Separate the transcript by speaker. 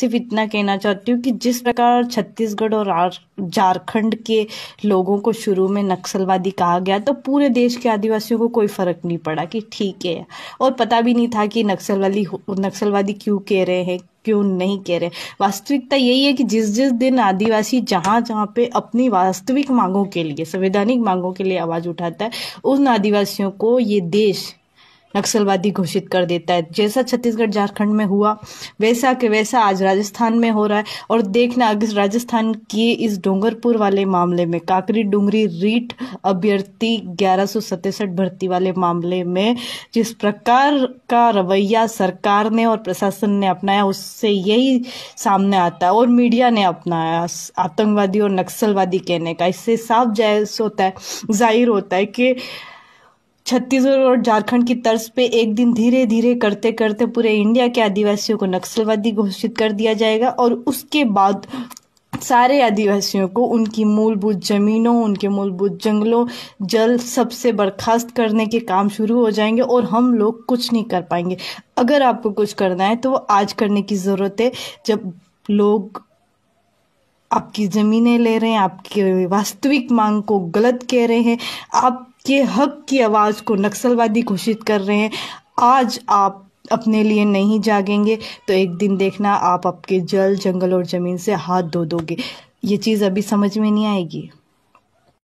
Speaker 1: सिर्फ इतना कहना चाहती हूँ कि जिस प्रकार छत्तीसगढ़ और झारखंड के लोगों को शुरू में नक्सलवादी कहा गया तो पूरे देश के आदिवासियों को कोई फ़र्क नहीं पड़ा कि ठीक है और पता भी नहीं था कि नक्सलवादी नक्सलवादी क्यों कह रहे हैं क्यों नहीं कह रहे वास्तविकता यही है कि जिस जिस दिन आदिवासी जहाँ जहाँ पे अपनी वास्तविक मांगों के लिए संवैधानिक मांगों के लिए आवाज़ उठाता है उन आदिवासियों को ये देश नक्सलवादी घोषित कर देता है जैसा छत्तीसगढ़ झारखंड में हुआ वैसा के वैसा आज राजस्थान में हो रहा है और देखना अगर राजस्थान के इस डोंगरपुर वाले मामले में काकरी डूंगरी रीट अभ्यर्थी ग्यारह भर्ती वाले मामले में जिस प्रकार का रवैया सरकार ने और प्रशासन ने अपनाया उससे यही सामने आता है और मीडिया ने अपनाया आतंकवादी और नक्सलवादी कहने का इससे साफ जायज होता है जाहिर होता है कि छत्तीसगढ़ और झारखंड की तर्ज पे एक दिन धीरे धीरे करते करते पूरे इंडिया के आदिवासियों को नक्सलवादी घोषित कर दिया जाएगा और उसके बाद सारे आदिवासियों को उनकी मूलभूत ज़मीनों उनके मूलभूत जंगलों जल सबसे बर्खास्त करने के काम शुरू हो जाएंगे और हम लोग कुछ नहीं कर पाएंगे अगर आपको कुछ करना है तो वो आज करने की ज़रूरत है जब लोग आपकी ज़मीनें ले रहे हैं आपके वास्तविक मांग को गलत कह रहे हैं आप के हक की आवाज़ को नक्सलवादी घोषित कर रहे हैं आज आप अपने लिए नहीं जागेंगे तो एक दिन देखना आप आपके जल जंगल और ज़मीन से हाथ धो दोगे ये चीज़ अभी समझ में नहीं आएगी